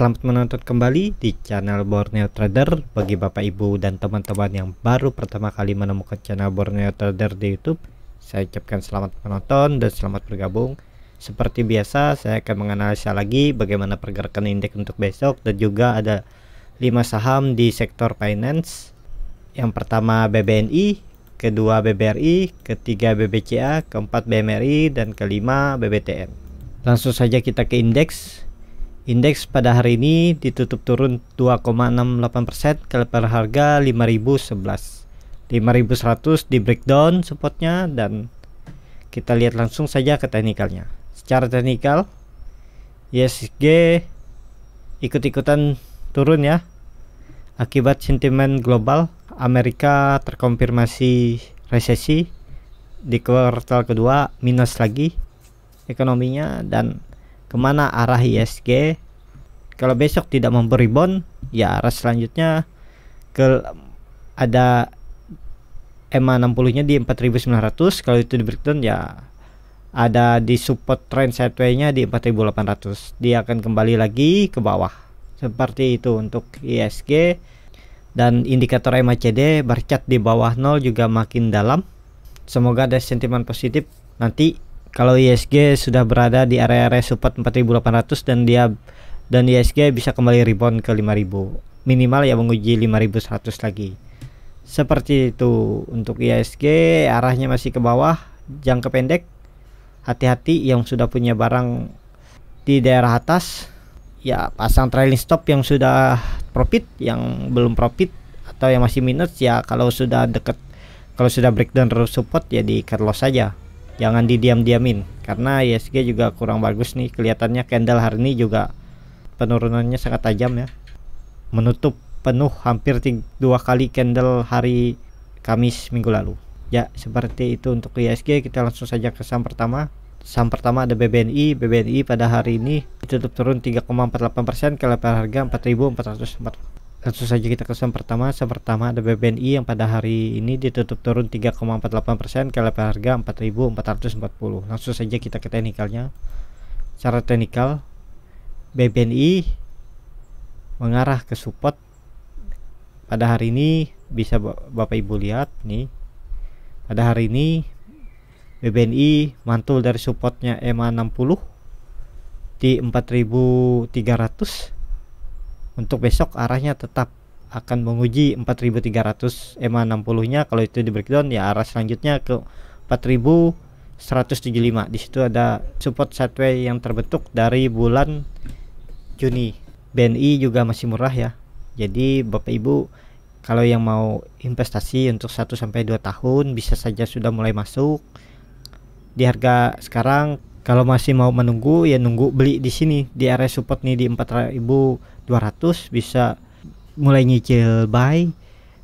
Selamat menonton kembali di channel Borneo Trader Bagi bapak ibu dan teman-teman yang baru pertama kali menemukan channel Borneo Trader di Youtube Saya ucapkan selamat menonton dan selamat bergabung Seperti biasa saya akan menganalisa lagi bagaimana pergerakan indeks untuk besok Dan juga ada lima saham di sektor finance Yang pertama BBNI Kedua BBRI, ketiga BBCA, keempat BMRI, dan kelima BBTN Langsung saja kita ke indeks Indeks pada hari ini ditutup turun 2,68% ke level harga 5011. 5100 di breakdown supportnya dan kita lihat langsung saja ke teknikalnya. Secara teknikal YSG e ikut-ikutan turun ya akibat sentimen global Amerika terkonfirmasi resesi di kuartal kedua minus lagi ekonominya dan kemana arah ISG kalau besok tidak memberi bond ya arah selanjutnya ke ada EMA 60 nya di 4900 kalau itu di breakdown ya ada di support trend sideway-nya di 4800 dia akan kembali lagi ke bawah seperti itu untuk ISG dan indikator MACD bercat di bawah 0 juga makin dalam semoga ada sentimen positif nanti kalau ISG sudah berada di area-area support 4800 dan dia dan ISG bisa kembali rebound ke 5000 minimal ya menguji 5100 lagi seperti itu untuk ISG arahnya masih ke bawah jangka pendek hati-hati yang sudah punya barang di daerah atas ya pasang trailing stop yang sudah profit yang belum profit atau yang masih minus ya kalau sudah deket kalau sudah breakdown terus support ya di cut loss saja jangan didiam-diamin karena ISG juga kurang bagus nih kelihatannya candle hari ini juga penurunannya sangat tajam ya menutup penuh hampir dua kali candle hari Kamis minggu lalu ya seperti itu untuk ISG kita langsung saja ke saham pertama saham pertama ada BBNI BBNI pada hari ini ditutup turun 3,48% ke level harga 4.404 langsung saja kita ke saham pertama saham pertama ada BBNI yang pada hari ini ditutup turun 3,48% ke level harga 4440 langsung saja kita ke teknikalnya Cara teknikal BBNI mengarah ke support pada hari ini bisa Bapak Ibu lihat nih pada hari ini BBNI mantul dari supportnya EMA 60 di 4300 untuk besok arahnya tetap akan menguji 4300 EMA 60 nya kalau itu di breakdown ya arah selanjutnya ke 4175 di situ ada support sideways yang terbentuk dari bulan Juni BNI juga masih murah ya jadi Bapak Ibu kalau yang mau investasi untuk 1 2 tahun bisa saja sudah mulai masuk di harga sekarang kalau masih mau menunggu ya nunggu beli di sini di area support nih di 4200 bisa mulai nyicil buy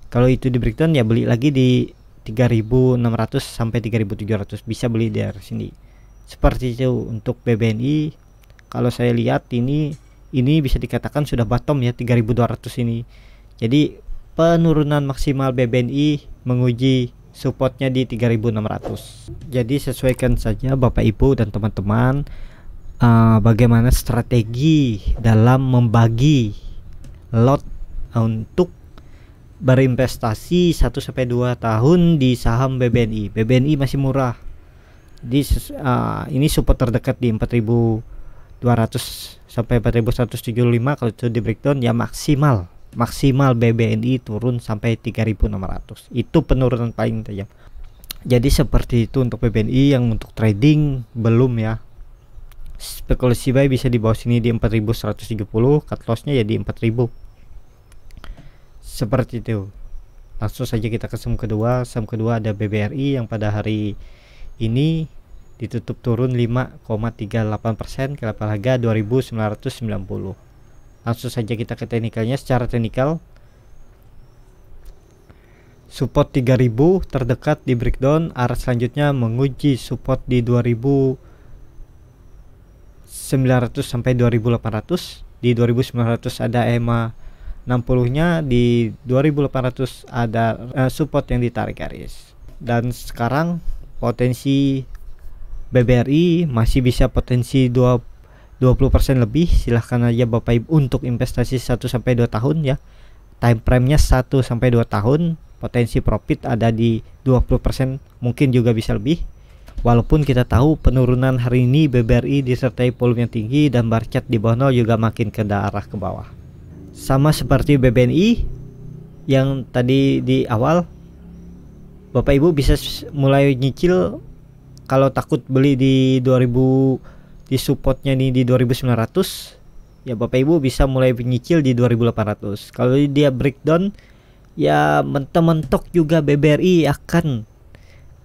kalau itu di breakdown ya beli lagi di 3600 sampai 3700 bisa beli di area sini seperti itu untuk BBNI kalau saya lihat ini ini bisa dikatakan sudah bottom ya 3200 ini jadi penurunan maksimal BBNI menguji supportnya di 3600 jadi sesuaikan saja Bapak Ibu dan teman-teman uh, bagaimana strategi dalam membagi lot untuk berinvestasi 1 2 tahun di saham BBNI. BBNI masih murah. Di uh, ini support terdekat di 4200 sampai 4175 kalau itu di breakdown ya maksimal maksimal BBNI turun sampai 3600 itu penurunan paling tajam jadi seperti itu untuk BBNI yang untuk trading belum ya spekulasi buy bisa di bawah sini di 4130 cut lossnya jadi ya 4000 seperti itu langsung saja kita ke saham kedua saham kedua ada BBRI yang pada hari ini ditutup turun 5,38% ke level harga 2990 langsung saja kita ke teknikalnya secara teknikal support 3000 terdekat di breakdown arah selanjutnya menguji support di 2900 sampai 2800 di 2900 ada EMA 60 nya di 2800 ada eh, support yang ditarik garis dan sekarang potensi BBRI masih bisa potensi 20 20% lebih silahkan aja Bapak Ibu untuk investasi 1 sampai 2 tahun ya. Time frame-nya 1 sampai 2 tahun, potensi profit ada di 20% mungkin juga bisa lebih. Walaupun kita tahu penurunan hari ini BBRI disertai volume yang tinggi dan market di bawah nol juga makin ke arah ke bawah. Sama seperti BBNI yang tadi di awal Bapak Ibu bisa mulai nyicil kalau takut beli di 2000 di supportnya nih di 2900 ya Bapak Ibu bisa mulai menyicil di 2800 kalau dia breakdown ya mentok-mentok juga BBRI akan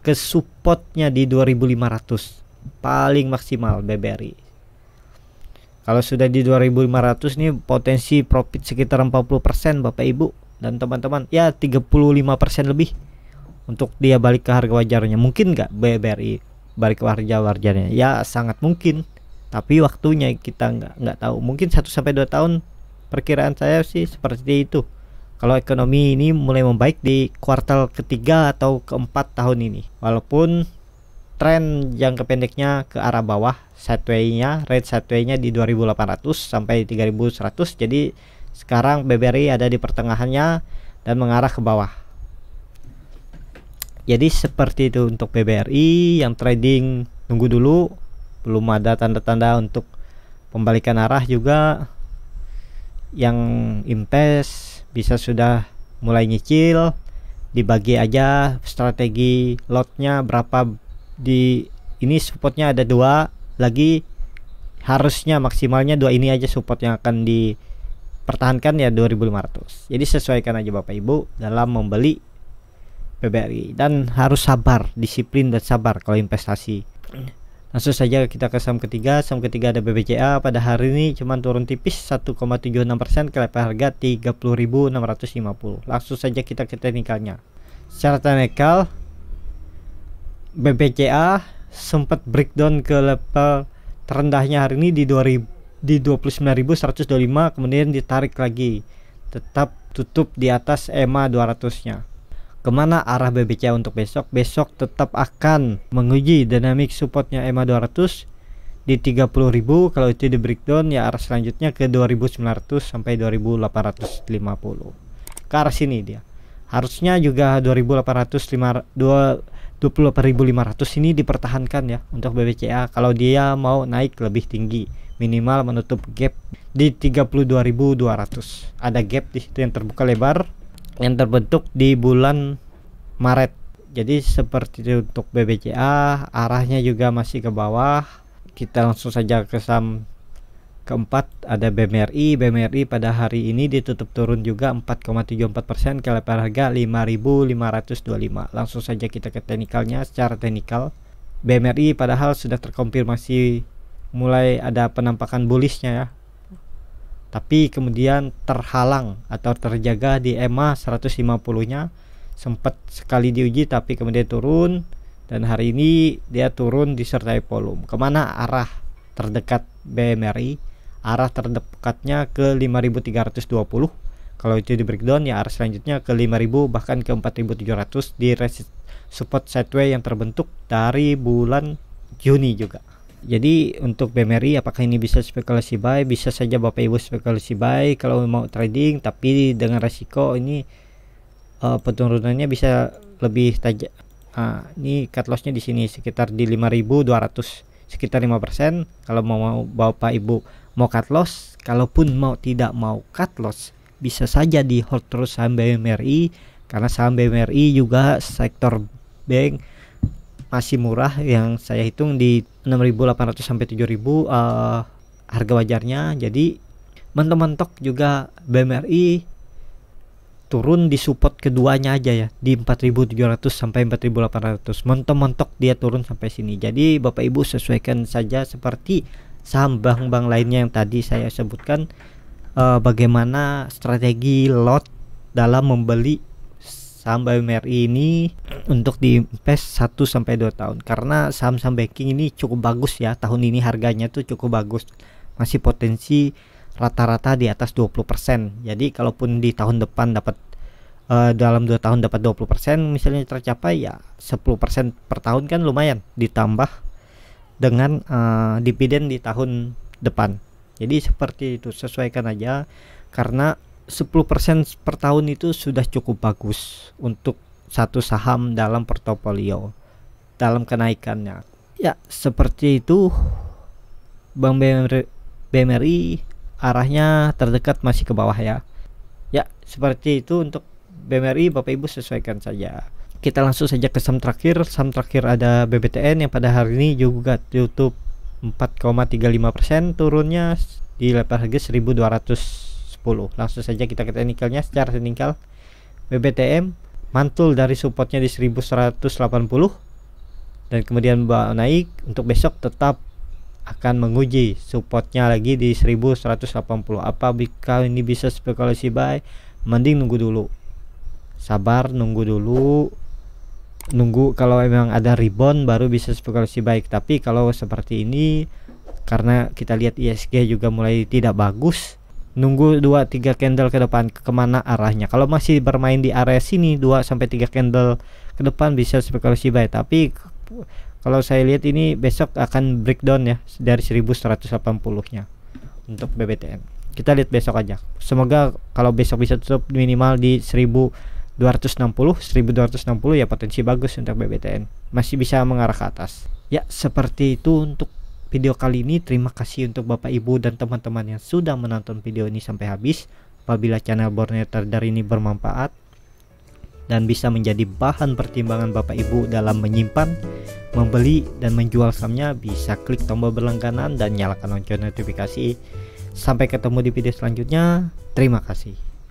ke supportnya di 2500 paling maksimal BBRI kalau sudah di 2500 nih potensi profit sekitar 40% Bapak Ibu dan teman-teman ya 35% lebih untuk dia balik ke harga wajarnya mungkin nggak BBRI balik warga warganya ya sangat mungkin tapi waktunya kita nggak nggak tahu mungkin 1 sampai dua tahun perkiraan saya sih seperti itu kalau ekonomi ini mulai membaik di kuartal ketiga atau keempat tahun ini walaupun tren yang kependeknya ke arah bawah sideways-nya rate sideways-nya di 2800 sampai 3100 jadi sekarang BBRI ada di pertengahannya dan mengarah ke bawah jadi seperti itu untuk PBRI yang trading nunggu dulu belum ada tanda-tanda untuk pembalikan arah juga yang invest bisa sudah mulai nyicil dibagi aja strategi lotnya berapa di ini supportnya ada dua lagi harusnya maksimalnya dua ini aja support yang akan dipertahankan ya 2500 jadi sesuaikan aja Bapak Ibu dalam membeli PBRI dan harus sabar, disiplin dan sabar kalau investasi. Langsung saja kita ke saham ketiga. Saham ketiga ada BBCA pada hari ini cuman turun tipis 1,76% ke level harga 30.650. Langsung saja kita ke teknikalnya. Secara teknikal BBCA sempat breakdown ke level terendahnya hari ini di 2000 di 29.125 kemudian ditarik lagi tetap tutup di atas EMA 200 nya kemana arah BBCA untuk besok besok tetap akan menguji dynamic supportnya EMA 200 di 30.000 kalau itu di breakdown ya arah selanjutnya ke 2900 sampai 2850 ke arah sini dia harusnya juga 2800 28500 ini dipertahankan ya untuk BBCA kalau dia mau naik lebih tinggi minimal menutup gap di 32.200 ada gap di situ yang terbuka lebar yang terbentuk di bulan Maret. Jadi seperti itu untuk BBCA arahnya juga masih ke bawah. Kita langsung saja ke saham keempat ada BMRI. BMRI pada hari ini ditutup turun juga 4,74% ke level harga 5.525. Langsung saja kita ke teknikalnya secara teknikal. BMRI padahal sudah terkonfirmasi mulai ada penampakan bullishnya ya tapi kemudian terhalang atau terjaga di EMA 150-nya sempat sekali diuji tapi kemudian turun dan hari ini dia turun disertai volume kemana arah terdekat BMRI arah terdekatnya ke 5320 kalau itu di breakdown ya arah selanjutnya ke 5000 bahkan ke 4700 di support sideway yang terbentuk dari bulan Juni juga jadi untuk BMRI apakah ini bisa spekulasi buy? Bisa saja Bapak Ibu spekulasi buy kalau mau trading tapi dengan resiko ini uh, penurunannya bisa lebih tajam. nah, ini cut lossnya di sini sekitar di 5200 sekitar 5% kalau mau, mau Bapak Ibu mau cut loss kalaupun mau tidak mau cut loss bisa saja di hold terus saham BMRI karena saham BMRI juga sektor bank masih murah yang saya hitung di 6.800 sampai 7.000 uh, eh, harga wajarnya. Jadi mentok-mentok juga BMRI turun di support keduanya aja ya di 4700 sampai 4800 mentok-mentok dia turun sampai sini jadi Bapak Ibu sesuaikan saja seperti saham bank-bank lainnya yang tadi saya sebutkan uh, bagaimana strategi lot dalam membeli saham BMRI ini untuk diinvest 1 sampai 2 tahun karena saham-saham banking ini cukup bagus ya tahun ini harganya tuh cukup bagus masih potensi rata-rata di atas 20% jadi kalaupun di tahun depan dapat uh, dalam 2 tahun dapat 20% misalnya tercapai ya 10% per tahun kan lumayan ditambah dengan uh, dividen di tahun depan jadi seperti itu sesuaikan aja karena 10% per tahun itu sudah cukup bagus untuk satu saham dalam portofolio dalam kenaikannya. Ya, seperti itu Bank BMR, BMRI arahnya terdekat masih ke bawah ya. Ya, seperti itu untuk BMRI Bapak Ibu sesuaikan saja. Kita langsung saja ke saham terakhir. Saham terakhir ada BBTN yang pada hari ini juga tutup 4,35% turunnya di level harga 1200 10 langsung saja kita ke teknikalnya secara teknikal BBTM mantul dari supportnya di 1180 dan kemudian naik untuk besok tetap akan menguji supportnya lagi di 1180 Apa kalau ini bisa spekulasi buy mending nunggu dulu sabar nunggu dulu nunggu kalau memang ada rebound baru bisa spekulasi baik tapi kalau seperti ini karena kita lihat ISG e juga mulai tidak bagus nunggu 2 3 candle ke depan kemana arahnya kalau masih bermain di area sini 2 sampai 3 candle ke depan bisa spekulasi buy tapi kalau saya lihat ini besok akan breakdown ya dari 1180 nya untuk BBTN kita lihat besok aja semoga kalau besok bisa tutup minimal di 1260 1260 ya potensi bagus untuk BBTN masih bisa mengarah ke atas ya seperti itu untuk video kali ini. Terima kasih untuk Bapak Ibu dan teman-teman yang sudah menonton video ini sampai habis. Apabila channel Borneo dari ini bermanfaat dan bisa menjadi bahan pertimbangan Bapak Ibu dalam menyimpan, membeli, dan menjual sahamnya, bisa klik tombol berlangganan dan nyalakan lonceng notifikasi. Sampai ketemu di video selanjutnya. Terima kasih.